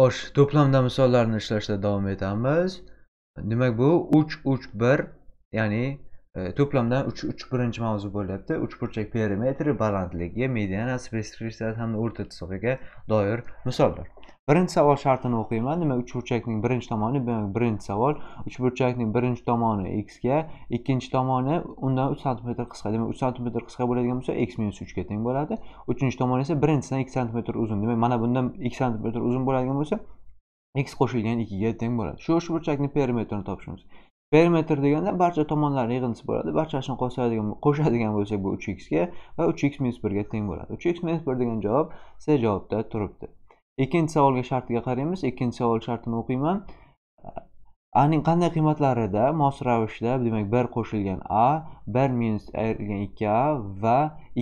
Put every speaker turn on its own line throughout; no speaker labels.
xo'sh to'plamda misollarni ishlashda davom etamiz demak bu uch uch bir ya'ni e, to'plamdan uch uch birinchi mavzu bo'lyapti uchburchak perimetri balandligi medianasi preskripsiyasi hamda o'rta tisoqiga doir misollar birinchi savol shartini o'qiyman uch uchburchakning birinchi tomoni demak birinchi savol uchburchakning birinchi tomoni x ga ikkinchi tomoni undan uch santimetr qisqa demak uch santimetr qisqa bo'ladigan bo'lsa x minus uchga teng bo'ladi uchinchi tomoni esa birinchisidan ikki santimetr uzun demak mana bundan ikki santimetr uzun bo'ladigan bo'lsa x qo'shilgan ikkiga teng bo'ladi shu uchburchakni perimetrini topishimiz perimetr deganda barcha tomonlar yig'indisi bo'ladi barchasini qo'shadigan qo'shadigan bo'lsak bu uch xga va uch x minus birga teng bo'ladi uch x minus bir degan javob c javobda turibdi ikkinchi savolga shartiga qaraymiz ikkinchi savol shartini o'qiyman a ning qanday qiymatlarida mos ravishda demak bir qo'shilgan a bir minus ayrilgan ikki a va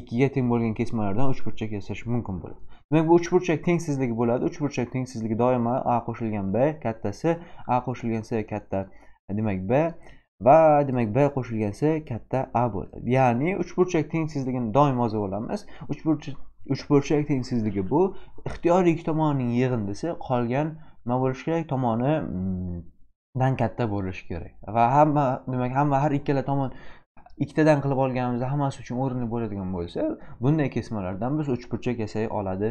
ikkiga teng bo'lgan kesmalardan uchburchak yasash mumkin bo'ladi demak bu uchburchak tengsizligi bo'ladi uchburchak tengsizligi doimo a qo'shilgan b kattasi a qo'shilgan s katta demak b va demak b qo'shilgan s katta a bo'ladi ya'ni uchburchak tengsizligini doim yozib olamiz uchburchak uchburchak tengsizligi bu ixtiyoriy ikki tomonining yig'indisi qolgan nima bo'lishi kerak tomoni mm, dan katta bo'lishi kerak va hamma demak hamma har ikkala tomon ikkitadan qilib olganimizda hammasi uchun o'rinli bo'ladigan bo'lsa bunday kesmalardan biz uchburchak yasay oladi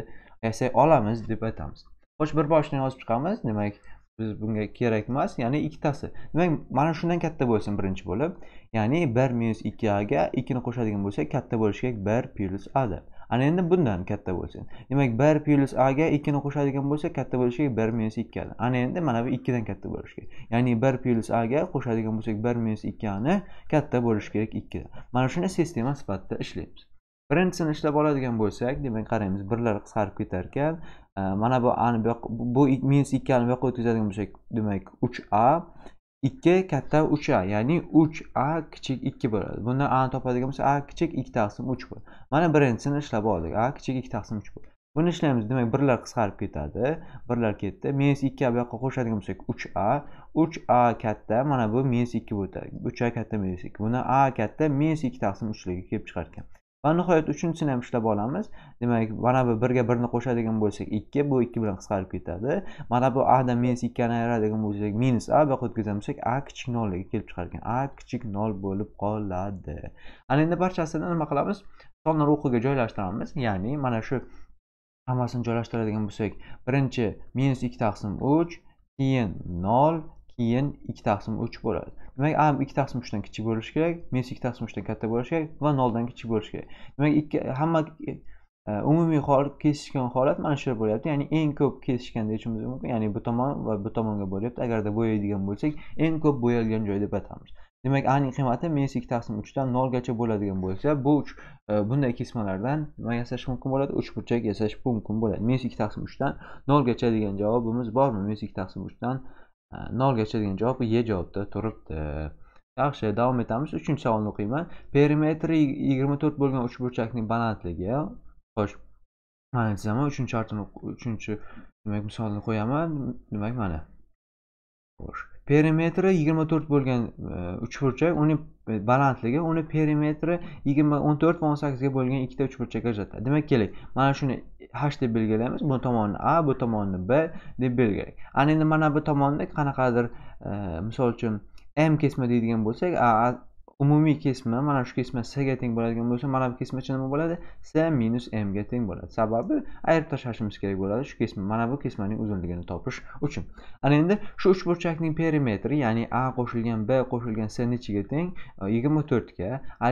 yasay olamiz deb aytamiz xo'sh bir boshni yozib chiqamiz demak biz bunga kerak emas ya'ni ikkitasi demak mana shundan katta bo'lsin birinchi bo'lib ya'ni bir minus ikki aga ikkini qo'shadigan bo'lsak katta bo'lishi kerak bir plyus deb ana endi bundan katta bo'lsin demak bir plyus ga ikkini qo'shadigan bo'lsa katta bo'lishi kerak bir minus ani ana endi mana bu ikkidan katta bo'lishi kerak ya'ni bir plyus ga qo'shadigan bo'lsak bir minus ani katta bo'lishi kerak ikkidan mana shuni sistema sifatida ishlaymiz birinchisini ishlab oladigan bo'lsak demak qaraymiz birlar qisqarib ketar ekan e, mana bu ani bu minus ani bu yoqqa o'tkazadigan bo'lsak demak uch a 2 katta 3a ya'ni 3a kichik 2 bo'ladi bundan a ni topadigan bo'lsak a kichik 2 taqsim 3 bo'ladi mana birinchisini ishlab oldik a kichik 2 taqsim 3 bo'ladi buni ishlaymiz demak birlar qisqarib ketadi birlar ketdi minus 2 bu yoqqa qo'shadigan bo'lsak 3a 3a katta mana bu minus 2 bo'ladi 3a katta minus 2 bundan a katta minus 2 taqsim 3 kelib chiqarkan va nihoyat uchinchisini ham ishlab olamiz demak mana bu birga birni qo'shadigan bo'lsak ikki bu ikki bilan qisqarib ketadi mana bu adan minus ikkini ayiradigan bo'lsak minus a bu yoqqa o'tkazgan bo'lsak a kichik nolga kelib chiqar ekan a kichik nol bo'lib qoladi ana endi barchasini nima qilamiz sonni ruhiga joylashtiramiz ya'ni mana shu hammasini joylashtiradigan bo'lsak birinchi minus ikki taqsim uch keyin nol keyin ikki taqsim uch bo'ladi demak a ikki taqsim uchdan kichik bo'lishi kerak minus ikki taqsim uchdan katta bo'lishi kerak va noldan kichik bo'lishi kerak demak ikki hamma e, umumiy kesishgan holat mana shu bo'lyapti ya'ni eng ko'p kesishgan deyishimiz mumkin ya'ni bu tomon va bu tomonga bo'lyapti agarda bo'yaydigan bo'lsak eng ko'p bo'yalgan joy deb atamiz demak a ning qiymati minus ikki taqsim uchdan nolgacha bo'ladigan bo'lsa bu uch e, bunday kesmalardan nima yasash mumkin bo'ladi uchburchak yasash mumkin bo'ladi minus ikki taqsim uchdan nolgacha degan javobimiz bormi minus ikki taqsim uchdan nolgacha degan javob e javobda turibdi yaxshi davom etamiz uchinchi savolni o'qiyman perimetri yigirma to'rt bo'lgan uchburchakning balandligi xo'sh mana chizaman uchinchi harfini uchinchi demak misolni qo'yaman demak mana xo'sh perimetri yigirma to'rt bo'lgan uchburchak uni e, balandligi uni perimetri yigirma o'n to'rt va o'n sakkizga bo'lgan ikkita uchburchakka ajratadi demak keling mana shuni h deb belgilaymiz bu tomonni a bu tomonni b deb belgilaylik ana endi mana bu tomonda qanaqadir e, misol uchun m kesma deydigan bo'lsak umumiy kesma mana shu c sga teng bo'ladigan bo'lsa mana bu kesmacha nima bo'ladi s minus mga teng bo'ladi sababi ayirib tashlashimiz kerak bo'ladi shu kesma mana bu kesmaning uzunligini topish uchun ana endi shu uchburchakning perimetri ya'ni a qo'shilgan b qo'shilgan s nechiga teng yigirma to'rtga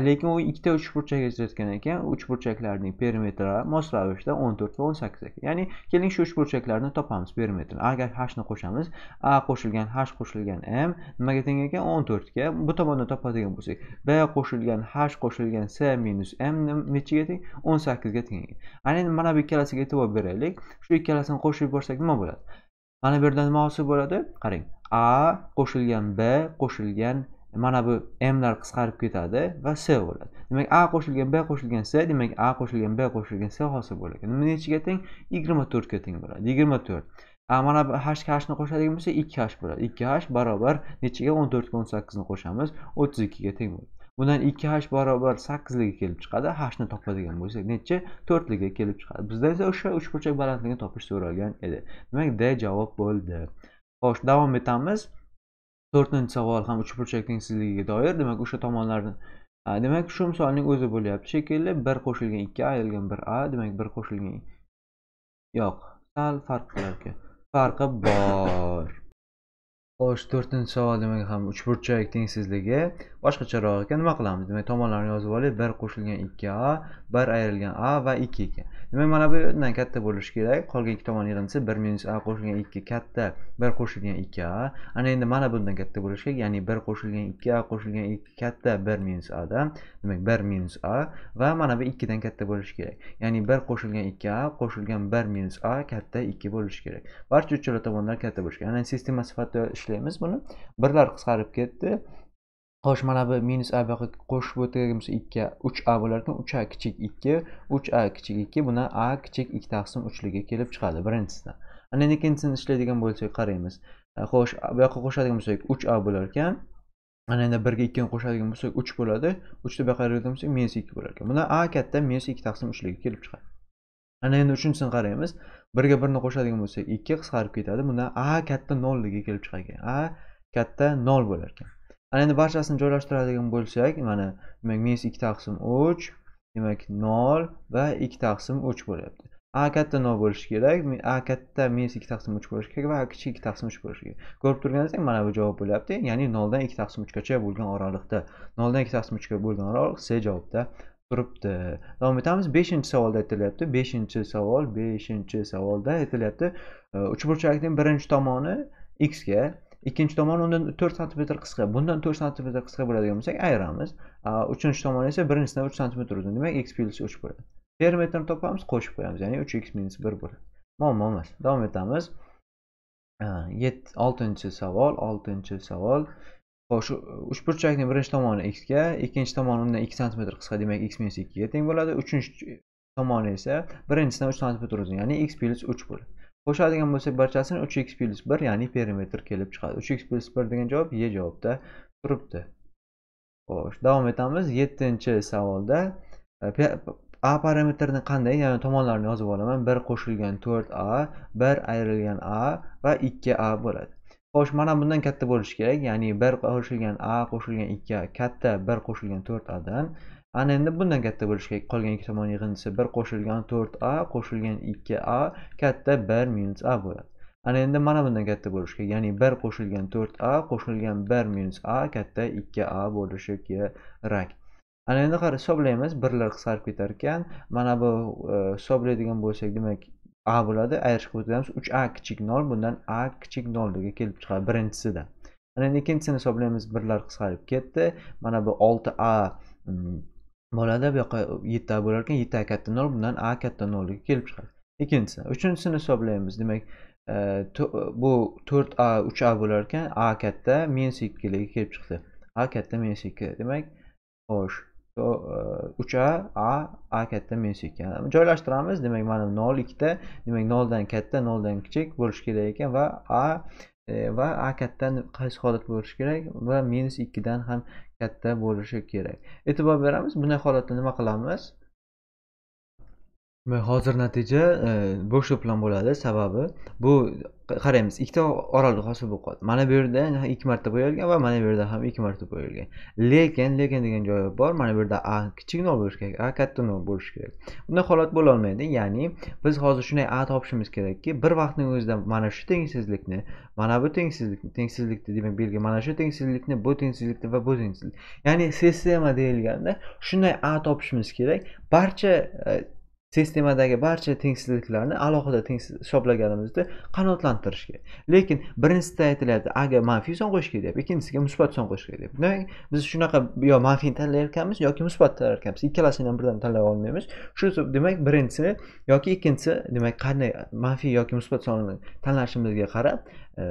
lekin u ikkita burchak ajratgan ekan uchburchaklarning perimetri mos ravishda o'n to'rt va o'n ekan ya'ni keling shu burchaklarni topamiz perimetrini agar hni qo'shamiz a qo'shilgan h qo'shilgan m nimaga teng ekan o'n to'rtga bu tomondan topadigan bo'lsak b qo'shilgan h qo'shilgan s minus m nechiga teng o'n sakkizga teng ana endi mana bu ikkalasiga e'tibor beraylik shu ikkalasini qo'shib yuborsak nima bo'ladi mana bu yerda nima hosil bo'ladi qarang a qo'shilgan b qo'shilgan mana bu mlar qisqarib ketadi va s bo'ladi demak a qo'shilgan b qo'shilgan s demak a qo'shilgan b qo'shilgan s hosil bo'lar ekan nima nechiga teng yigirma to'rtga teng bo'ladi yigirma to'rt mana bu hashga hashni qo'shadigan bo'lsak ikki hash bo'ladi ikki hash barobar nechaga o'n to'rtga o'n sakkizni qo'shamiz o'ttiz ikkiga teng bo'ladi bundan ikki hash barobar sakkizligi kelib chiqadi hashni topadigan bo'lsak necha to'rtligiga kelib chiqadi bizdan esa o'sha uchburchak balandligini topish so'ralgan edi demak d javob bo'ldi xo'sh davom etamiz to'rtinchi savol ham uchburchak tengsizligiga doir demak o'sha tomonlarni demak shu misolning o'zi bo'lyapti shekilli bir qo'shilgan ikki ayrilgan bir a demak bir qo'shilgan yo'q sal farq qilar ekan farqi bor xo'sh to'rtinchi savol demak ham uchburchak tengsizligi boshqacharoq ekan nima qilamiz demak tomonlarni yozib olaylik bir qo'shilgan ikki a bir ayrilgan a va ikki ekan demak mana bu yerdan katta bo'lishi kerak qolgan ikki tomon yig'indisi bir minus a qo'shilgan ikki katta bir qo'shilgan ikki a ana endi mana bundan katta bo'lishi kerak ya'ni bir qo'shilgan ikki a qo'shilgan ikki katta bir minus adan demak bir minus a va mana bu ikkidan katta bo'lishi kerak ya'ni bir qo'shilgan ikki a qo'shilgan bir minus a katta ikki bo'lishi kerak barcha uchala tomonlar katta bo'lishi kerak ana sistema sifatida ishlaymiz buni birlar qisqarib ketdi Xo'sh, mana bu minus a buyoqqa qo'shib o'tirgan 2 3 a bo'lar ekan. 3 a kichik 2, 3 a kichik 2 buni a kichik 2 taqsim 3 ligi kelib chiqadi birinchisidan. Ana endi ikkinchisini ishlaydigan bo'lsak qaraymiz. E, xo'sh, bu yoqqa qo'shadigan bo'lsak 3a bo'lar ekan. Ana endi 1 ga 2 ni qo'shadigan bo'lsak 3 bo'ladi. 3 ni bu yoqqa ayiradigan bo'lsak -2 bo'lar ekan. Buni a katta -2 taqsim 3 ligi kelib chiqadi. ana endi uchinchisini qaraymiz 1 ga 1 ni qo'shadigan bo'lsak 2 qisqarib ketadi Buni a katta 0 nolliga kelib chiqadi. a katta 0 bo'lar ekan ana endi barchasini joylashtiradigan bo'lsak mana demak minus ikki taqsim uch demak nol va ikki taqsim uch bo'lyapti a katta nol bo'lishi kerak a katta minus ikki taqsim uch bo'lishi kerak va a kichik ikki taqsim uch bo'lishi kerak ko'rib turganingizdek mana bu javob bo'lyapti ya'ni noldan ikki taqsim uchgacha bo'lgan oraliqda noldan ikki taqsim uchga bo'lgan oraliq c javobda turibdi davom etamiz beshinchi savolda aytilyapti beshinchi savol beshinchi savolda aytilyapti uchburchakning birinchi tomoni x ga ikkinchi tomoni undan to'rt santimetr qisqa bundan to'rt santimetr qisqa bo'ladigan bo'lsak ayiramiz uchinchi tomoni esa birinchisidan uch santimetr uzun demak x plyus uch bo'ladi diametrni topamiz qo'shib qo'yamiz ya'ni uch x minus bir bo'ladi muammo emas davom etamiz oltinchi savol oltinchi savol shu uchburchakni birinchi tomoni x ga ikkinchi tomoni undan ikki santimetr qisqa demak x minus ikkiga teng bo'ladi uchinchi tomoni esa birinchisidan uch santimetr uzun ya'ni x plyus uch bo'ladi qo'shadigan bo'lsak barchasini uch x plyus bir ya'ni perimetr kelib chiqadi uch x plyus bir degan javob e javobda turibdi xo'sh davom etamiz yettinchi savolda a parametrini qanday ya'ni tomonlarini yozib olaman bir qo'shilgan to'rt a bir ayrilgan a va ikki a bo'ladi xo'sh mana bundan katta bo'lishi kerak ya'ni bir qo'shilgan a qo'shilgan ikki a katta bir qo'shilgan to'rt adan ana endi bundan katta bo'lishi kerak qolgan ikki tomon yig'indisi bir qo'shilgan to'rt a qo'shilgan ikki a katta bir minus a bo'ladi ana endi mana bundan katta bo'lishi kerak ya'ni bir qo'shilgan to'rt a qo'shilgan bir minus a katta ikki a bo'lishi kerak ana endi qara hisoblaymiz birlar qisqarib ketar ekan mana bu e, hisoblaydigan bo'lsak demak a bo'ladi ayirishib o'tamiz uch a kichik nol bundan a kichik nolga kelib chiqadi birinchisida ana endi ikkinchisini hisoblaymiz birlar qisqarib ketdi mana bu olti a Bolada bu yoqqa yetti bo'lar ekan yetti a katta nol bundan a katta nolga kelib chiqadi ikkinchisi uchinchisini hisoblaymiz demak e, bu to'rt a uch a bo'lar ekan a katta minus ikkiga kelib chiqdi a katta minus ikki demak xo'sh e, uch a a a katta minus ikki joylashtiramiz demak mana nol ikkita demak noldan katta noldan kichik bo'lishi kerak ekan va a E, va a kattadan qaysi holat bo'lishi kerak va minus ikkidan ham katta bo'lishi kerak e'tibor beramiz bunday holatda nima qilamiz hozir natija, e, bosh to'plam bo'ladi, sababi bu qaraymiz, ikkita oraliq hosil bo'lib qoldi. Mana bu yerda ikki marta bo'yalgan va mana bu yerda ham ikki marta bo'yalgan. Lekin, lekin degan joyi bor. Mana bu yerda A kichik nol bo'lishi kerak, A katta nol bo'lishi kerak. Bunday holat bo'la olmaydi. Ya'ni biz hozir shunday A topishimiz kerakki, bir vaqtning o'zida mana shu tengsizlikni, mana bu tengsizlikni, tengsizlikni demak belgi mana shu tengsizlikni, bu tengsizlikni va bu tengsizlik. Ya'ni sistema deyilganda shunday A topishimiz kerak. Barcha e, sistemadagi barcha tengsizliklarni alohida tengsiz hisoblaganimizda qanoatlantirishga lekin birinchisida aytilyapti aga manfiy son qo'yish kerak ikkinchisiga musbat son qo'yish kerak demak biz shunaqa yo manfiyni tanlayotganmiz yoki musbat tanlayotganmiz ikkalasini ham birdan tanlay olmaymiz shu demak birinchisi yoki ikkinchisi demak qanday manfiy yoki musbat sonni tanlashimizga qarab e,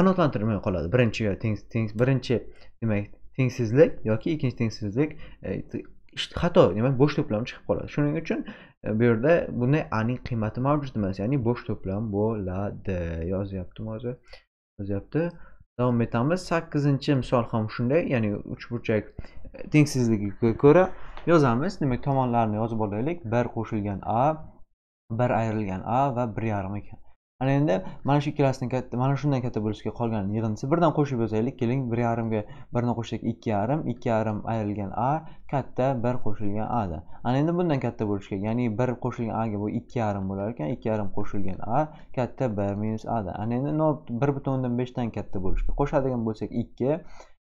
qanoatlantirmay qoladi birinchi teng birinchi demak tengsizlik yoki ikkinchi tengsizlik e, xato nima bo'sh to'plam chiqib qoladi shuning uchun e, bu yerda bunday aning qiymati mavjud emas ya'ni bo'sh to'plam bo'ladi yozyaptimi o'zi yozyapti davom etamiz sakkizinchi misol ham shunday ya'ni uchburchak e, tengsizligiga ko'ra yozamiz demak tomonlarni yozib olaylik bir qo'shilgan a bir ayrilgan a va bir yarim ekan ana endi mana shu ikkalasidan katta mana shundan katta bo'lishiga qolgan yig'indisi birdan qo'shib yozaylik keling bir yarimga birni qo'shsak ikki yarim ikki yarim ayrilgan a katta bir qo'shilgan adan ana endi bundan katta bo'lishi kerak ya'ni bir qo'shilgan aga bu ikki yarim bo'lar ekan ikki yarim qo'shilgan a katta bir minus adan ana endi bir butun o'ndan beshdan katta bo'lishga qo'shadigan bo'lsak ikki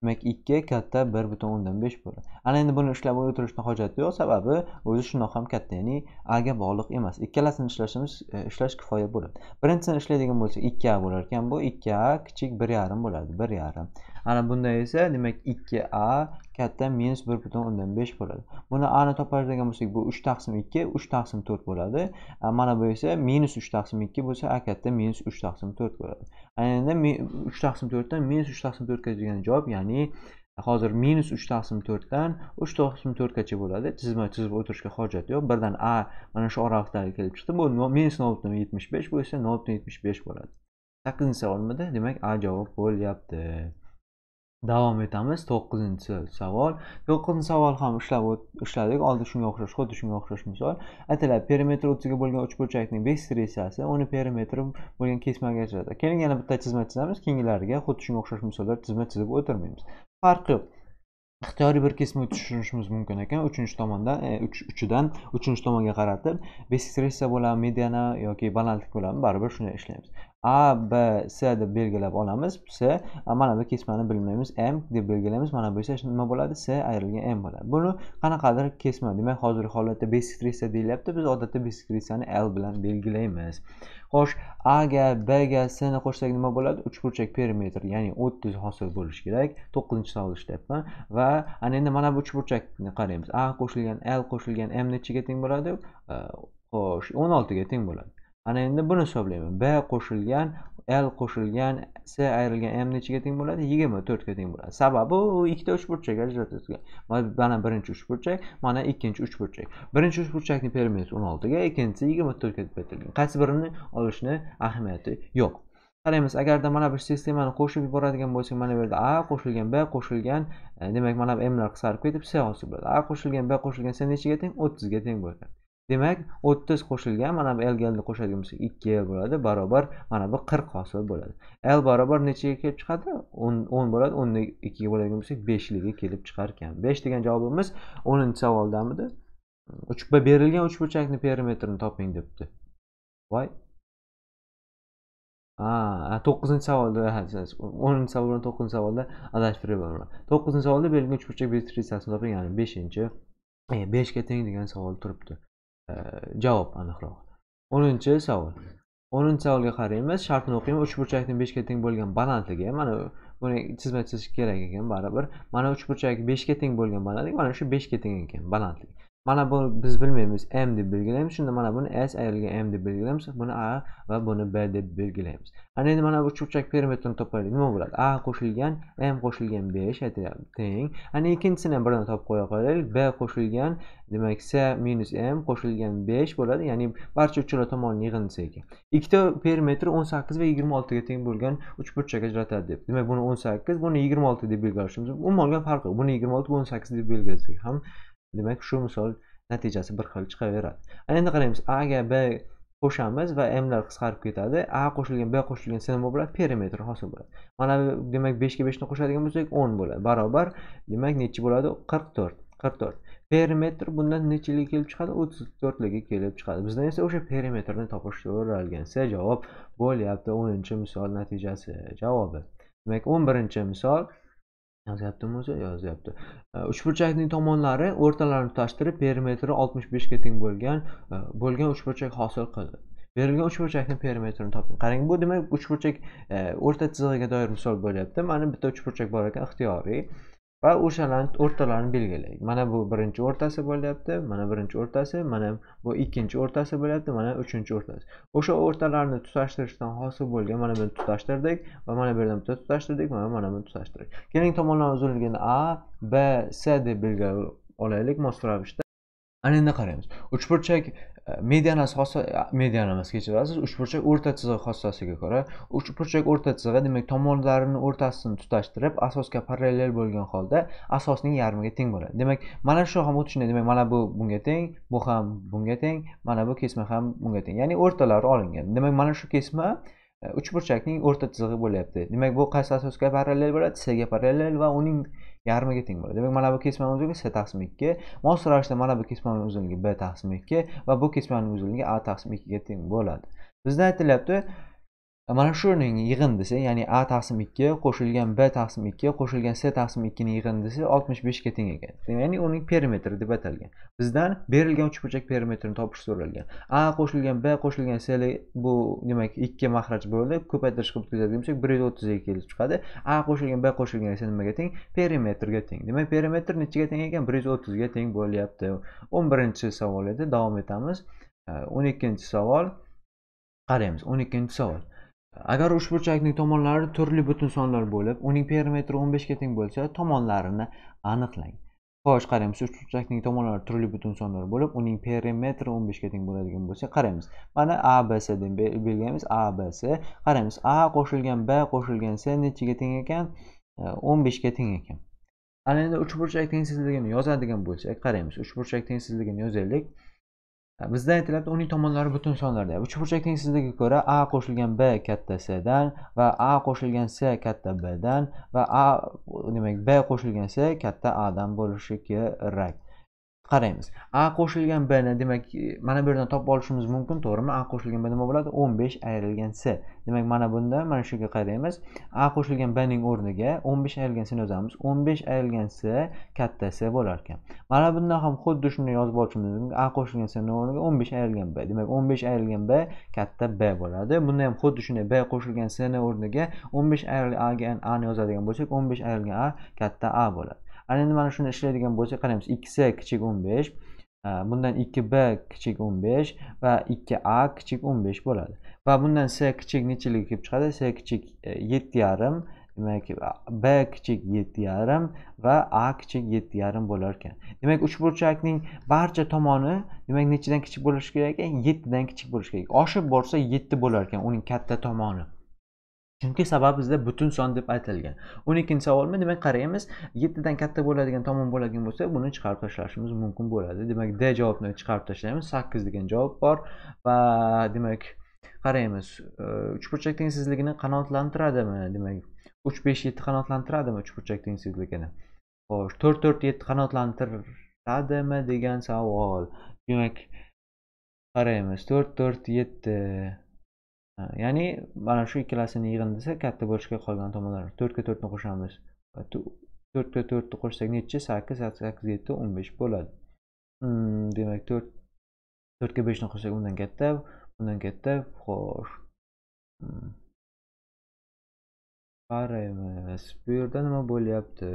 demak ikki katta bir butun o'ndan besh bo'ladi ana endi buni ishlab o'tirishni hojati yo'q sababi o'zi shundoq ham katta ya'ni a ga bog'liq emas ikkalasini ishlashimiz e, ishlash kifoya bo'ladi birinchisini ishlaydigan bo'lsak ikki a bo'lar ekan bu ikki a kichik bir yarim bo'ladi bir yarim ana bunda esa demak 2 a katta minus bir butun o'ndan besh bo'ladi buni ani topadigan bo'lsak bu uch taqsim ikki uch taqsim to'rt bo'ladi mana bu esa minus uch taqsim ikki bo'lsa a katta minus uch taqsim to'rt bo'ladi ana endi uch taqsim to'rtdan minus uch taqsim to'rtgacha degan javob ya'ni hozir minus uch taqsim to'rtdan uch taqsim to'rtgacha bo'ladi chizma chizib o'tirishga hojat yo'q birdan a mana shu oraliqdan kelib chiqdi bu minus nol butun yetmish besh bu esa nol butun yetmish besh bo'ladi sakkizinchi savolmida demak a javob bo'lyapti davom etamiz to'qqizinchi savol to'qqizinchi savol ham ushlab ushladik oldin shunga o'xshash xuddi shunga o'xshash misol aytiladi perimetr uchiga bo'lgan uchburchakning besh stressasi uni perimetri bo'lgan kesmaga ajratadi keling yana bitta chizma chizamiz keyingilariga xuddi shunga o'xshash misollar chizma chizib o'tirmaymiz farqi yo'q ixtiyoriy bir kesma tushunishimiz mumkin ekan uchinchi tomondan e, uchidan uchinchi tomonga qaratib bestressa bo'ladimi mediana yoki balandlik bo'ladimi baribir shunday ishlaymiz a b c deb belgilab olamiz c mana bu kesmani bilmaymiz m deb belgilaymiz mana bu esa nima bo'ladi c ayrilgan m bo'ladi buni qanaqadir kesma demak hozirgi holatda basic resa deyilyapti biz odatda basic resani l bilan belgilaymiz xo'sh a ga b ga c ni qo'shsak nima bo'ladi uchburchak perimetr ya'ni o'ttiz hosil bo'lishi kerak to'qqizinchi savol ishlayapman va ana endi mana bu uchburchakni qaraymiz a qo'shilgan l qo'shilgan m nechiga teng bo'ladi xo'sh o'n oltiga teng bo'ladi ana endi buni hisoblayman b qo'shilgan l qo'shilgan s ayrilgan m nechiga teng bo'ladi yigirma to'rtga teng bo'ladi sababi u ikkita uchburchak ajratilgan mana birinchi uchburchak mana ikkinchi uchburchak birinchi uchburchakni perimetri o'n oltiga ikkinchisi yigirma to'rtga berilgan qaysi birini olishni ahamiyati yo'q qaraymiz agarda mana bir sistemani qo'shib yuboradigan bo'lsak mana bu yerda a qo'shilgan b qo'shilgan e, demak mana bu mlar qisqarib ketib s hosil bo'ladi a qo'shilgan b qo'shilgan s nechiga teng o'ttizga teng bo'ladi demak o'ttiz qo'shilgan mana bu elga qo'shadigan bo'lsak l bo'ladi barobar mana bu qirq hosil bo'ladi l barobar nechaga kelib chiqadi o'n o'n bo'ladi o'nni ikkiga bo'ladigan bo'lsak beshligiga kelib chiqar ekan besh degan javobimiz o'ninchi savoldamidi uch berilgan uchburchakni perimetrini toping debdi voy ha to'qqizinchi savolda o'ninchi savol bilan to'qqizinchi savolda yuboraman to'qqizinchi savolda berilgan uchburchak besh tritsasini toping ya'ni beshinchi e, beshga teng degan savol turibdi Э, javob aniqroq o'ninchi savol o'ninchi savolga qaraymiz shartni o'qiymiz uchburchakni beshga teng bo'lgan balandligi mana buni chizma chizish kerak ekan baribir mana uchburchak beshga teng bo'lgan balandlik mana shu beshga teng ekan balandlik mana bu biz bilmaymiz m deb belgilaymiz shunda mana buni s ayrilgan m deb belgilaymiz buni a va buni b deb belgilaymiz ana endi mana bu cho'pchak perimetrini topaylik nima bo'ladi a qo'shilgan m qo'shilgan besh aytilyapti teng ana ikkinchisini ham birdan topib qo'ya qolaylik b qo'shilgan demak s minus m qo'shilgan besh bo'ladi ya'ni barcha uchala tomoni yig'indisi ekan ikkita perimetr o'n sakkiz va yigirma oltiga teng bo'lgan uchburchak ajratadi deb demak buni o'n sakkiz buni yigirma olti deb belgilashimiz umuman farqi yo'q buni yigirma olti bu o'n sakkiz deb belgilasak ham demak shu misol natijasi bir xil chiqaveradi ana endi qaraymiz a ga b qo'shamiz va mlar qisqarib ketadi a qo'shilgan b qo'shilgan sin nima bo'ladi perimetr hosil bo'ladi mana bu demak beshga beshni qo'shadigan bo'lsak o'n bo'ladi barobar demak nechi bo'ladi qirq to'rt qirq to'rt perimetr bundan nechilik kelib chiqadi o'ttiz to'rtligi kelib chiqadi bizdan esa o'sha perimetrni topish so'ralgan c javob bo'lyapti o'ninchi misol natijasi javobi demak o'n birinchi misol yozyaptimi o'zi yozyapti uchburchakning tomonlari o'rtalarini tutashtirib perimetri oltmish ga teng bo'lgan e, bo'lgan uchburchak hosil qildi berilgan uchburchakni perimetrini toping qarang bu demak uchburchak e, o'rta chizig'iga doir misol bo'lyapti mana bitta uchburchak bor ekan ixtiyoriy va o'shalarni o'rtalarini belgilaydi mana bu birinchi o'rtasi bo'lyapti mana birinchi o'rtasi mana bu ikkinchi o'rtasi bo'lyapti mana uchinchi o'rtasi o'sha o'rtalarni tutashtirishdan hosil bo'lgan mana buni tutashtirdik va mana bu yerdan bitta tutashtirdik mana mana buni tutashtirdik keling tomonlarni uzunligini a b c deb belgilab olaylik mos ravishda ana endi qaraymiz uchburchak mediani sosa mediani emas kechirasiz uchburchak o'rta chizig'i xossasiga ko'ra uchburchak o'rta chizig'i demak tomonlarini o'rtasini tutashtirib asosga parallel bo'lgan holda asosning yarmiga teng bo'ladi demak mana shu ham xuddi shunday demak mana bu bunga teng bu ham bunga teng mana bu kesma ham bunga teng ya'ni o'rtalari olingan demak mana shu kesma e, uchburchakning o'rta chizig'i bo'lyapti demak bu qaysi asosga parallel bo'ladi c ga parallel va uning yarmiga teng bo'ladi demak mana bu kesmaning uzunligi s taqsim ikki mos ravishda mana bu kesmaning uzunligi b taqsim ikki va bu kesmaning uzunligi a taqsim ikkiga teng bo'ladi bizda aytilyapti mana shu o'rning yig'indisi ya'ni a taqsim ikki qo'shilgan b taqsim ikki qo'shilgan c taqsim ikkini yig'indisi oltmish beshga teng ekan ya'ni uning perimetri deb atalgan bizdan berilgan uchburchak perimetrini topish so'ralgan a qo'shilgan b qo'shilgan c bu demak ikki mahraj bo'ldi ko'paytirish qilib o'tkazadigan bo'lsak bir yuz ikki kelib chiqadi a qo'shilgan b qo'shilgan esa nimaga teng perimetrga teng demak perimetr nechiga teng ekan bir yuz o'ttizga teng bo'lyapti o'n birinchi savol edi davom etamiz o'n ikkinchi savol qaraymiz o'n ikkinchi savol agar ushbu burchakning tomonlari turli butun sonlar bo'lib uning perimetri 15 ga teng bo'lsa tomonlarini aniqlang xo'sh qaraymiz ushbu burchakning tomonlari turli butun sonlar bo'lib uning perimetri 15 ga teng bo'ladigan bo'lsa qaraymiz mana abc deb belgilaymiz abc qaraymiz a qo'shilgan b qo'shilgan c nechiga teng ekan 15 e, ga teng ekan ana endi uchburchak tengsizligini yozadigan bo'lsak qaraymiz uchburchak tengsizligini yozaylik bizda aytiladi uning tomonlari butun sonlarda burchak tengsizligiga ko'ra a qo'shilgan b katta c dan va a qo'shilgan c katta b dan va a demak b qo'shilgan c katta a dan bo'lishi kerak qaraymiz a qo'shilgan b ni demak mana bu yerdan topib olishimiz mumkin to'g'rimi a qo'shilgan b nima bo'ladi o'n besh ayrilgan c demak mana bunda mana shunga qaraymiz a qo'shilgan b ning o'rniga o'n besh ayrilgan c ni yozamiz o'n besh ayrilgan c katta c bo'lar ekan mana bundan ham xuddi shuni yozib olishimiz mumkin a qo'shilgan c ni o'rniga o'n besh ayrilgan b demak o'n besh ayrilgan b katta b bo'ladi bunda ham xuddi shunday b qo'shilgan c ni o'rniga o'n besh ayrilgan a ni yozadigan bo'lsak o'n besh ayrilgan a katta a bo'ladi ana endi mana shuni ishlaydigan bo'lsak qaraymiz ikki s kichik o'n besh e, bundan ikki b kichik o'n besh va ikki a kichik o'n besh bo'ladi va bundan s kichik nechaligi kelib chiqadi s kichik e, yetti yarim demak e, b kichik yetti yarim va a kichik yetti yarim bo'lar ekan demak uchburchakning barcha tomoni demak nechidan kichik bo'lishi kerak ekan yettidan kichik bo'lishi kerak oshib borsa yetti bo'lar ekan uning katta tomoni chunki sababi bizda butun son deb aytilgan o'n ikkinchi savolmi demak qaraymiz yettidan katta bo'ladigan tomon bo'ladigan bo'lsa buni chiqarib tashlashimiz mumkin bo'ladi demak d javobni chiqarib tashlaymiz sakkiz degan javob bor va demak qaraymiz uchburchak tengsizligini qanoatlantiradimi demak uch besh yetti qanoatlantiradimi uchburchak tengsizligini xo'sh to'rt to'rt yetti qanotlantiradimi degan savol demak qaraymiz to'rt to'rt yetti ya'ni mana shu ikkalasini yig'in desa katta bo'lishga qolgan tomonlar to'rtga to'rtni qo'shamiz to'rtga to'rtni qo'shsak nechi sakkiz sakkiz yetti o'n besh bo'ladi hmm, demak to'rt to'rtga beshni qo'shsak undan katta undan katta xo'sh hmm. qaraymiz bu yerda nima bo'lyapti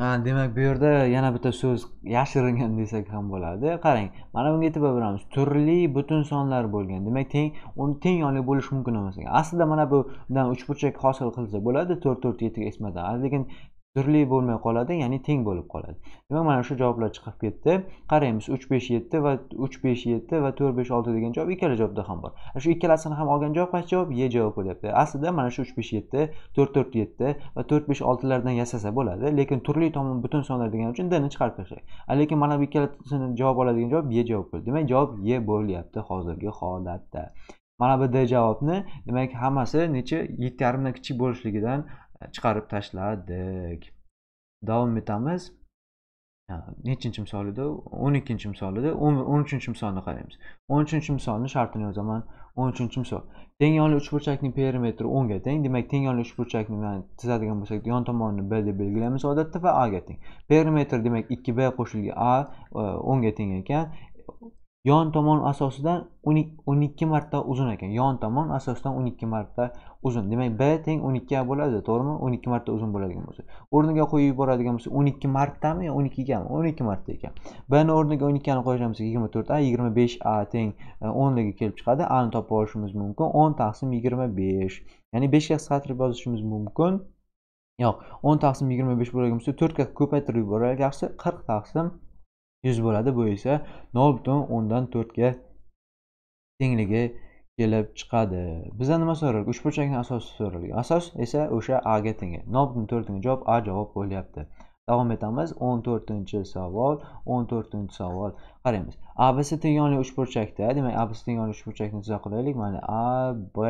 demak bu yerda yana bitta so'z yashiringan desak ham bo'ladi qarang mana bunga e'tibor beramiz turli butun sonlar bo'lgan demak teng uni teng yonli bo'lishi mumkin emas ekan aslida mana bundan uchburchak hosil qilsa bo'ladi to'rt to'rt yetti esmadan lekin turli bo'lmay qoladi ya'ni teng bo'lib qoladi demak mana shu javoblar chiqib ketdi qaraymiz uch besh yetti va uch besh yetti va to'rt besh olti degan javob ikkala javobda ham bor shu ikkalasini ham olgan javob qaysi javob e javob bo'lyapti aslida mana shu uch besh yetti to'rt to'rt yetti va to'rt besh oltilardan yasasa bo'ladi lekin turli tomon butun sonlar degani uchun dni chiqarib tashladik lekin mana bu ikkalasini javob oladigan javob e javob bo'ldi demak javob e bo'lyapti hozirgi holatda mana bu d javobni demak hammasi necha yetti yarimdan kichik bo'lishligidan chiqarib tashladik davom etamiz nechinchi misol edi o'n ikkinchi misol edi o'n uchinchi misolni qaraymiz o'n uchinchi misolni shartini yozaman o'n uchinchi misol teng yonli uchburchakning perimetri o'nga teng demak teng yonli uchburchakni chizadigan bo'lsak yon tomonini b deb belgilaymiz odatda va a ga teng perimetr demak ikki b qo'shilgan a e, o'nga teng ekan yon tomon asosidan 12 marta uzun ekan yon tomon asosidan 12 marta uzun demak b teng 12 a bo'ladi to'g'rimi 12 marta uzun bo'ladigan bo'lsa o'rniga qo'yib yuboradigan bo'lsak 12 martami yo 12 gami 12 marta ekan b o'rniga 12 ni qo'yishgan bo'lsak 24 a 25 a teng 10 e, kelib chiqadi a ni topib olishimiz mumkin 10 taqsim 25 ya'ni 5 ga qisqartirib yozishimiz mumkin yo'q 10 taqsim 25 bo'ladigan bo'lsa 4 ga ko'paytirib yuboraylik yaxshi 40 taqsim yuz bo'ladi bu esa nol butun o'ndan to'rtga tengligi kelib chiqadi bizdan nima so'ralgan uchburchakni asosi so'ralgan asos esa o'sha a ga teng nol butun to'rtinchi javob a javob bo'lyapti davom etamiz o'n to'rtinchi savol o'n to'rtinchi savol qaraymiz abc teng yonli uchburchakda demak abc teng yonli uchburchakni tuza qilaylik mana a b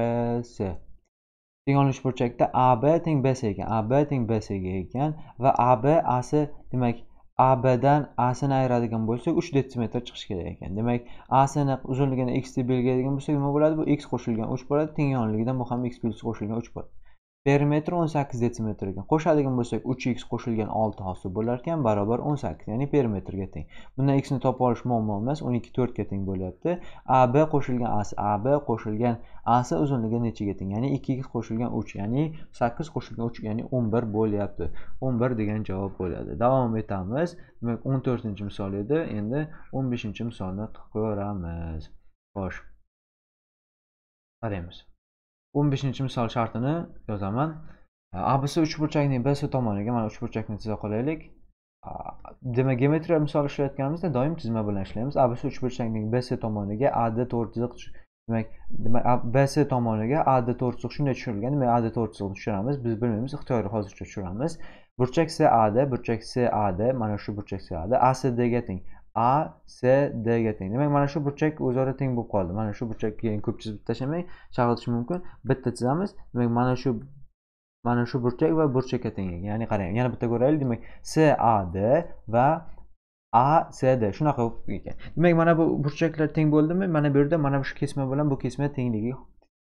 c teng yonli uchburchakda ab teng bc ekan ab teng bc ekan va ab ac demak abdan asini ayiradigan bo'lsak uch detsimetr chiqishi kerak ekan demak asini uzunligini x deb belgilaydigan bo'lsak nima bo'ladi bu x qo'shilgan uch bo'ladi teng yonligidan bu ham x plyus qo'shilgan uch bo'ladi perimetri 18 detsimetr ekan qo'shadigan bo'lsak 3x qo'shilgan 6 hosil bo'lar ekan barobar 18 ya'ni perimetrga teng bundan x ni topib olish muammo emas 12 4 ga teng bo'lyapti ab qo'shilgan as ab qo'shilgan as uzunligi nechaga teng ya'ni 2x qo'shilgan 3 ya'ni 8 qo'shilgan 3 ya'ni 11 bo'lyapti 11 degan javob bo'ladi davom etamiz demak 14 misol edi endi 15 misolni ko'ramiz xo'sh qaraymiz o'n beshinchi misol shartini yozaman uch burchakning bs tomoniga mana uchburchakni chiza qolaylik demak geometriya misol ishlayotganimizda doim chizma bilan ishlaymiz uch burchakning bs tomoniga ad to'rt chiziq demak demak bs tomoniga ad to'rt chiziq shunday tushirilgan demak ad to'rt chiziqni tushiramiz biz bilmaymiz ixtiyoriy hozircha tushiramiz burchak cad burchak cad mana shu burchak sad asdga teng a c ga teng demak mana shu burchak o'zaro teng bo'lib qoldi mana shu burchakka keyin ko'p chizib tashlamang chalg'itish mumkin bitta chizamiz demak mana shu mana shu burchak va burchakka teng ya'ni qarang yana bitta ko'raylik demak d va acd shunaqa bo'lib ekan demak mana bu burchaklar teng bo'ldimi mana bu yerda mana shu kesma bilan bu kesma tengligi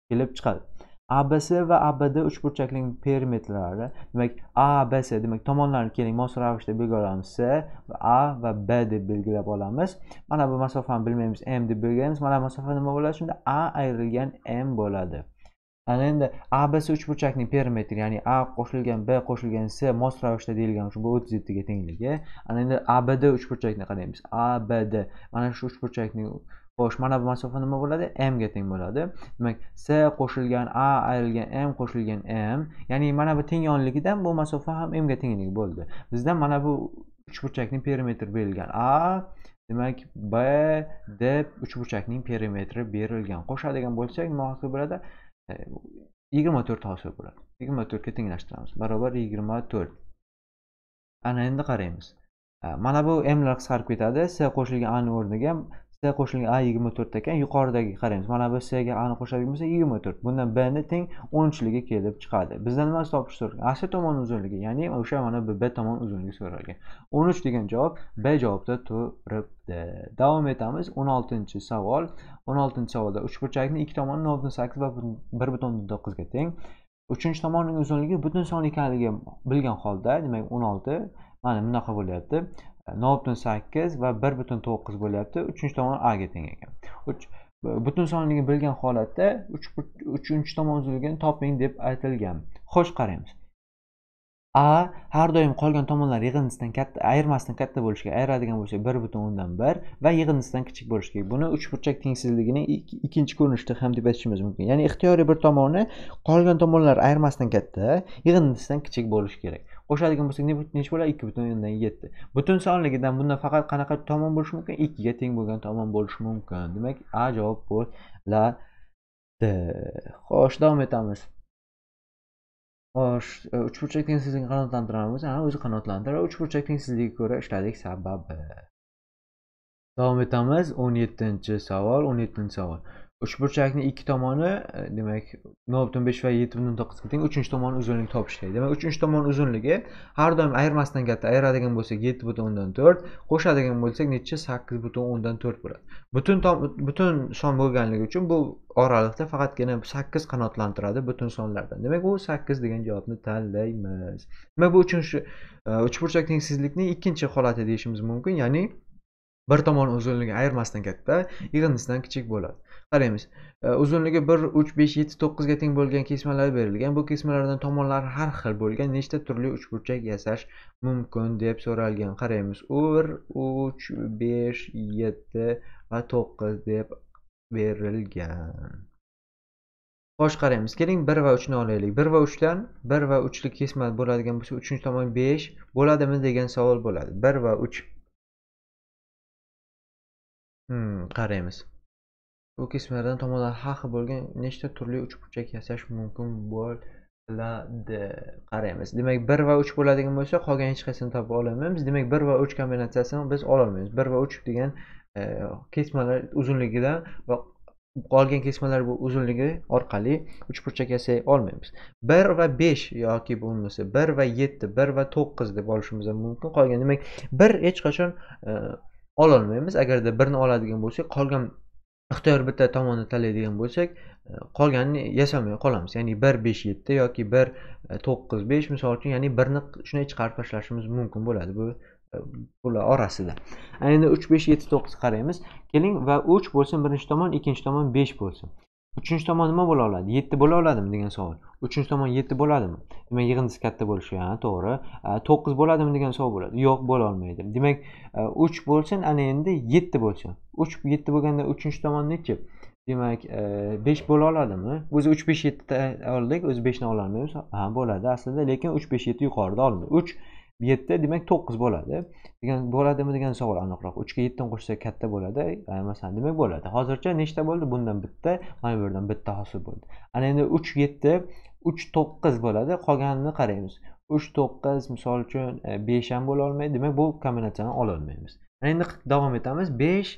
kelib chiqadi abc va abd uchburchakning perimetrlari demak abc demak tomonlarni keling mos ravishda belgilaymiz c va a va b deb belgilab olamiz mana bu masofani bilmaymiz m deb belgilaymiz mana masofa nima bo'ladi shunda a ayrilgan m bo'ladi ana endi abc uchburchakning perimetri ya'ni a qo'shilgan b qo'shilgan c mos ravishda deyilgan uchun bu o'ttiz yettiga tengligi ana endi abd uchburchakni qaraymiz abd mana shu uchburchakning xo'sh mana bu masofa nima bo'ladi m ga teng bo'ladi demak s qo'shilgan a ayrilgan m qo'shilgan m ya'ni mana bu teng yonligidan bu masofa ham m ga tenglik bo'ldi bizda mana bu uchburchakning perimetri berilgan a demak b deb uchburchakning perimetri berilgan qo'shadigan bo'lsak nima hosil bo'ladi e, yigirma to'rt hosil bo'ladi yigirma to'rtga tenglashtiramiz barobar yigirma to'rt ana endi qaraymiz e, mana bu mlar qisqarib ketadi s qo'shilgan ani o'rniga bittaga qo'shilgan a yigirma to'rt ekan yuqoridagi qaraymiz mana bu sga ani qo'shadigan bo'lsak yigirma to'rt bundan bni teng o'n uchligi kelib chiqadi bizdan nimani topish so'ralgan asr tomon uzunligi ya'ni o'sha mana bu b tomon uzunligi so'ralgan o'n uch degan javob b javobda turibdi davom etamiz o'n oltinchi savol o'n oltinchi savolda uchburchakni ikki tomoni nol butun sakkiz va bir butun to'qqizga teng uchinchi tomonning uzunligi butun son ekanligini bilgan holda demak o'n olti mana bunaqa bo'lyapti nol butun sakkiz va bir butun to'qqiz bo'lyapti uchinchi tomon a ga teng ekan butun sonligini bilgan holatda 3 uchinchi tomon uzunligini toping deb aytilgan xo'sh qaraymiz a har doim qolgan tomonlar yig'indisidan katta ayirmasidan katta bo'lishga ayiradigan bo'lsak bir butun o'ndan bir va yig'indisidan kichik bo'lishi kerak buni uchburchak tengsizligining ikkinchi ko'rinishda ham deb aytishimiz mumkin ya'ni ixtiyoriy bir tomoni qolgan tomonlar ayirmasidan katta yig'indisidan kichik bo'lishi kerak qo'shadigan bo'lsak necha bo'ladi ikki butun o'ndan yetti butun sonligidan bundan faqat qanaqa tomon bo'lishi mumkin ikkiga teng bo'lgan tomon bo'lishi mumkin demak a javob bo'ladi xo'sh davom etamiz xo'sh e, uchburchak tengsizligini qanoatlantiramiz ha o'zi qanoatlantiradi uchburchak tengsizligiga ko'ra ishladik sababi davom etamiz o'n yettinchi savol o'n yettinchi savol uchburchakni ikki tomoni e, demak nol butun besh va yetti butun to'qqizga teng uchinchi tomoni uzunligini topish kerak demak uchinchi tomon uzunligi har doim ayirmasidan katta ayiradigan bo'lsak yetti butun o'ndan to'rt qo'shadigan bo'lsak necha sakkiz butun o'ndan to'rt bo'ladi butun tom butun son bo'lganligi uchun bu oraliqda faqatgina sakkiz qanotlantiradi butun sonlardan demak u sakkiz degan javobni tanlaymiz demak bu uchinchi e, uchburchak tengsizlikning ikkinchi holati deyishimiz mumkin ya'ni bir tomon uzunligi ayirmasidan katta yig'indisidan kichik bo'ladi qaraymiz uzunligi bir uch besh yetti to'qqizga teng bo'lgan kesmalar berilgan bu kesmalardan tomonlari har xil bo'lgan nechta turli uchburchak yasash mumkin deb so'ralgan qaraymiz u bir uch besh yetti va to'qqiz deb berilgan xo'sh qaraymiz keling bir va uchni olaylik bir va uchdan bir va uchlik kesma bo'ladigan bo'lsa uchinchi tomon besh bo'ladimi degan savol bo'ladi bir va uch hmm, qaraymiz bu kesmalardan tomonlari har xil bo'lgan nechta turli uchburchak yasash mumkin bo'ladi qaraymiz demak bir va uch bo'ladigan bo'lsa qolgan hech qaysini topa olmaymiz demak bir va uch kombinatsiyasini biz ololmaymiz bir va uch degan e, kesmalar uzunligidan va qolgan kesmalar bu uzunligi orqali uchburchak yasay olmaymiz bir va besh yoki bo'lmasa bir va yetti bir va to'qqiz deb olishimiz ham mumkin qolgan demak bir hech qachon e, ololmaymiz agarda birni oladigan bo'lsak qolgan ixtiyor bitta tomonni tanlaydigan bo'lsak e, qolganini yasamay qolamiz ya'ni bir besh yetti yoki bir e, to'qqiz besh misol uchun ya'ni birni shunday chiqarib tashlashimiz mumkin bo'ladi bu bular e, orasida endi uch besh yetti to'qqiz qaraymiz keling va uch bo'lsin birinchi tomon ikkinchi tomon besh bo'lsin uchinchi tomon nima bo'la oladi yetti bo'la oladimi degan savol uchinchi tomon yetti bo'ladimi demak yig'indisi katta bo'lishi ha to'g'ri to'qqiz bo'ladimi degan savol bo'ladi yo'q bo'la olmaydi demak uch bo'lsin ana endi yetti bo'lsin uch yetti bo'lganda uchinchi tomon nechi demak besh bo'la oladimi o'zi uch besh yetti oldik o'zi beshni ololmaymiz ha bo'ladi aslida lekin uch besh yetti yuqorida olindi uch yetti demak to'qqiz bo'ladi degan bo'ladimi degan savol aniqroq uchga yettini qo'shsak katta bo'ladi masalan demak bo'ladi hozircha nechta bo'ldi bundan bitta mana bu yerdan bitta hosil bo'ldi ana endi uch yetti uch to'qqiz bo'ladi qolganini qaraymiz uch to'qqiz misol uchun e, besh ham bo'la olmaydi demak bu kombinatsiyani ololmaymiz endi davom etamiz besh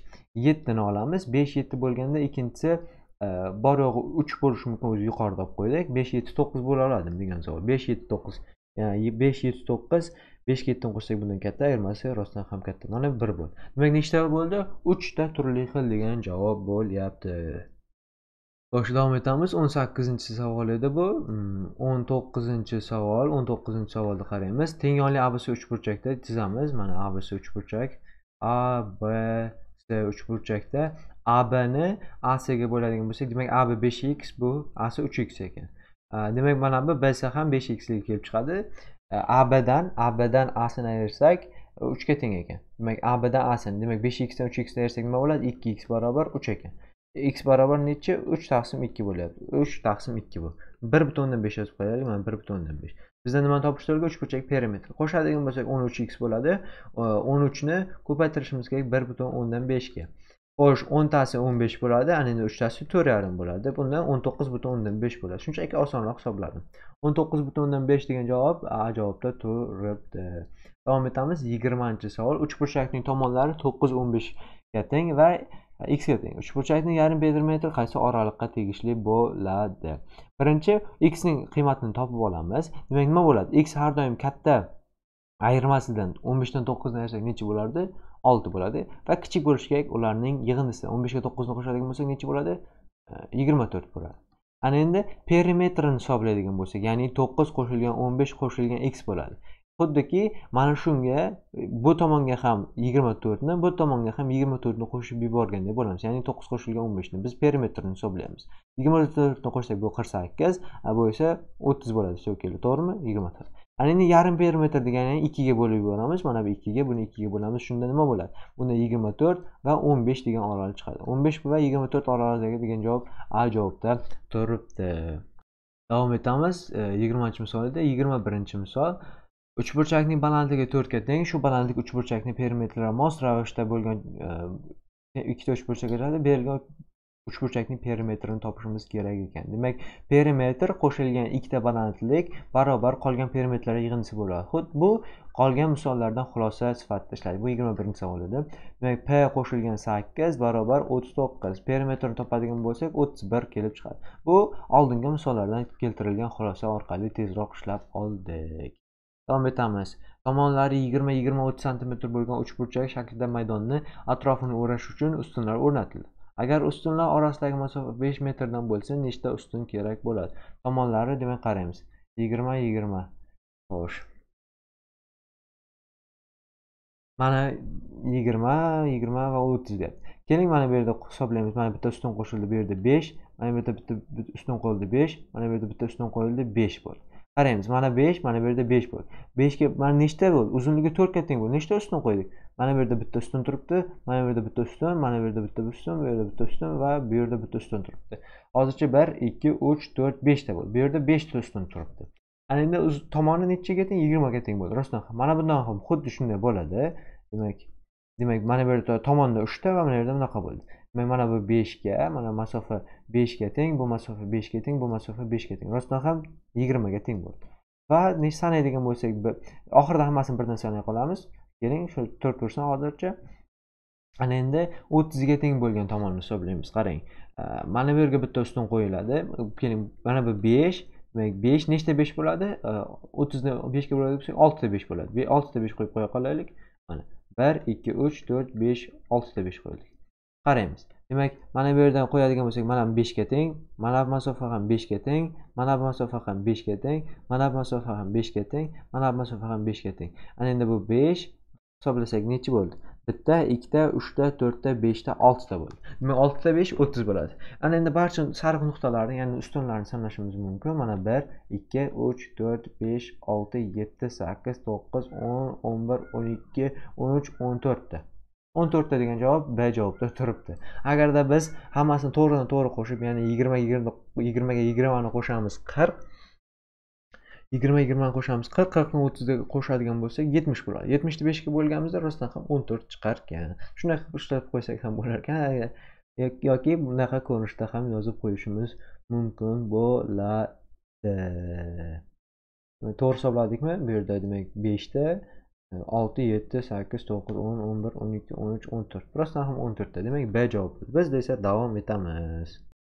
yettini olamiz besh yetti bo'lganda ikkinchisi e, bor yo'g'i uch bo'lishi mumkin o'zi yuqorida olib qo'ydik besh yetti to'qqiz bo'la oladimi degan savol besh yetti to'qqiz besh yetti to'qqiz besh yettin qo'shsak bundan katta ayirmasi rostdan ham katta mana bir bo'ldi demak nechta bo'ldi uchta turli xil degan javob bo'lyapti boshida davom etamiz o'n sakkizinchi savol edi bu hmm, o'n to'qqizinchi savol o'n to'qqizinchi savolni qaraymiz tengonli abc uchburchakda chizamiz mana abc uchburchak a b c uchburchakda abni acga bo'ladigan bo'lsak demak ab besh x bu ac uch x ekan demak mana bu bs ham besh xlik kelib chiqadi Э, abdan abdan asini ayirsak e, uchga teng ekan demak abdan asini demak besh xdan uch xni ayirsak nima bo'ladi ikki x barobar uch ekan x barobar nechi uch taqsim ikki bo'lyapti uch taqsim ikki bu bir butun o'ndan besh yozib qo'yaylik mana bir butun o'ndan besh bizda nimani uch burchak perimetr qo'shadigan bo'lsak o'n uch x bo'ladi o'n uchni ko'paytirishimiz kerak bir butun o'ndan beshga xo'sh o'ntasi o'n besh bo'ladi ana endi uchtasi to'rt yarim bo'ladi Bundan 19.5 o'n to'qqiz butun o'ndan besh bo'ladi shunchaki osonroq hisobladim o'n to'qqiz butun o'ndan besh degan javob a javobda turibdi davom etamiz yigirmanchi savol uchburchakning tomonlari to'qqiz o'n beshga teng va x ga teng uchburchakning yarim perimetri qaysi oraliqqa tegishli bo'ladi birinchi x ning qiymatini topib olamiz demak nima bo'ladi x har doim katta ayirmasidan o'n beshdan to'qqizni ayirsak necha bo'lardi olti bo'ladi va kichik bo'lishi kerak ularning yig'indisi o'n beshga to'qqizni qo'shadigan bo'lsak nechi bo'ladi e, yigirma to'rt bo'ladi ana endi perimetrini hisoblaydigan bo'lsak ya'ni to'qqiz qo'shilgan o'n besh qo'shilgan x bo'ladi xuddiki mana shunga bu tomonga ham yigirma to'rtni bu tomonga ham yigirma to'rtni qo'shib yuborganday bo'lamiz ya'ni to'qqiz qo'shilgan o'n beshni biz perimetrni hisoblaymiz yigirma to'rtni qo'shsak bu qirq sakkiz bu esa o'ttiz bo'ladi to'g'rimi yigirma to'rt ana endi yarim perimetr degani ikkiga bo'lib yuboramiz mana bu ikkiga buni ikkiga bo'lamiz shunda nima bo'ladi unda yigirma to'rt va o'n besh degan orol chiqadi o'n besh va yigirma to'rt oraligidagi degan javob a javobda turibdi davom etamiz e, yigirmanchi misolida yigirma birinchi misol uchburchakning balandligi to'rtga teng shu balandlik uchburchakni perimetrlari mos ravishda bo'lgan e, e, ikkita uchburchak berilgan uchburchakning perimetrini topishimiz kerak ekan demak perimetr qo'shilgan ikkita balandlik barobar qolgan perimetrlar yig'indisi bo'ladi xuddi bu qolgan misollardan xulosa sifatida ishladi bu yigirma birinchi savol edi demak p qo'shilgan sakkiz barobar o'ttiz to'qqiz perimetrni topadigan bo'lsak o'ttiz bir kelib chiqadi bu oldingi misollardan keltirilgan xulosa orqali tezroq ishlab oldik davom etamiz tomonlari yigirma yigirma o'ttiz santimetr bo'lgan uchburchak shaklida maydonni atrofini o'rash uchun ustunlar o'rnatildi agar ustunlar orasidagi masofa besh metrdan bo'lsa nechta ustun kerak bo'ladi tomonlari demak qaraymiz yigirma yigirma xo'sh mana yigirma yigirma va o'ttiz deyapti keling mana bu yerda hisoblaymiz mana bitta ustun qo'shildi bu yerda besh mana bu yerda bitta ustun qo'yildi besh mana bu yerda bitta ustun qo'yildi besh bo'ldi qaraymiz mana besh mana bu yerda besh bo'ldi beshga mana nechta bo'ldi uzunligi to'rtga teng bo'ldi nechta ustun qo'ydik mana bu yerda bitta ustun turibdi mana bu yerda bitta ustun mana bu yerda bitta ustun bu yerda bitta ustun va bu yerda bitta ustun turibdi hozircha bir ikki uch to'rt beshta bo'ldi bu yerda beshta ustun turibdi ana endi tomoni nechaga teng yigirmaga teng bo'ldi rostdan ham mana bundan ham xuddi shunday bo'ladi demak demak mana bu yerda tomonda uchta va mana bu yerda bunaqa bo'ldi demak mana bu beshga mana masofa beshga teng bu masofa beshga teng bu masofa beshga teng rostdan ham yigirmaga teng bo'ldi va sanaydigan bo'lsak oxirida hammasini birdan sanay qolamiz keling shu to'rt tursin hozircha ana endi o'ttizga teng bo'lgan tomonni hisoblaymiz qarang e, mana bu yerga bitta ustun qo'yiladi keling mana bu besh demak besh nechta besh bo'ladi e, o'ttizni beshga bo'ladi desak oltita besh bo'ladi oltita besh qo'yib qo'ya qolaylik mana bir ikki uch to'rt besh oltita besh qo'ydik qaraymiz demak mana bu yerdan qo'yadigan bo'lsak mana bu beshga teng mana bu masofa ham beshga teng mana bu masofa ham beshga teng mana bu masofa ham beshga teng mana bu masofa ham beshga teng ana endi bu besh hisoblasak nechi bo'ldi bitta ikkita uchta to'rtta beshta oltita bo'ldi demak oltita besh o'ttiz bo'ladi ana endi barcha sariq nuqtalarni ya'ni ustunlarni sanashimiz mumkin mana bir ikki uch to'rt besh olti yetti sakkiz to'qqiz o'n o'n bir o'n ikki o'n uch o'n to'rtta o'n to'rtta degan javob b javobda turibdi agarda biz hammasini to'g'ridan to'g'ri qo'shib ya'ni yigirma yigirmaga yigirmani qo'shamiz qirq yigirma yigirmani qo'shamiz qirq qirqni o'ttizga qo'shadigan bo'lsak yetmish bo'ladi yetmishni beshga bo'lganimizda rostdan ham o'n to'rt chiqarkan shunaqa ushlab qo'ysak ham bo'larkan yoki bunaqa ko'rinishda ham yozib qo'yishimiz mumkin bo'ladi to'g'ri hisobladikmi bu yerda demak beshta e, olti yetti sakkiz to'qqiz o'n o'n bir o'n ikki o'n uch o'n to'rt rostdan ham o'n to'rtta demak b javob bizda esa davom etamiz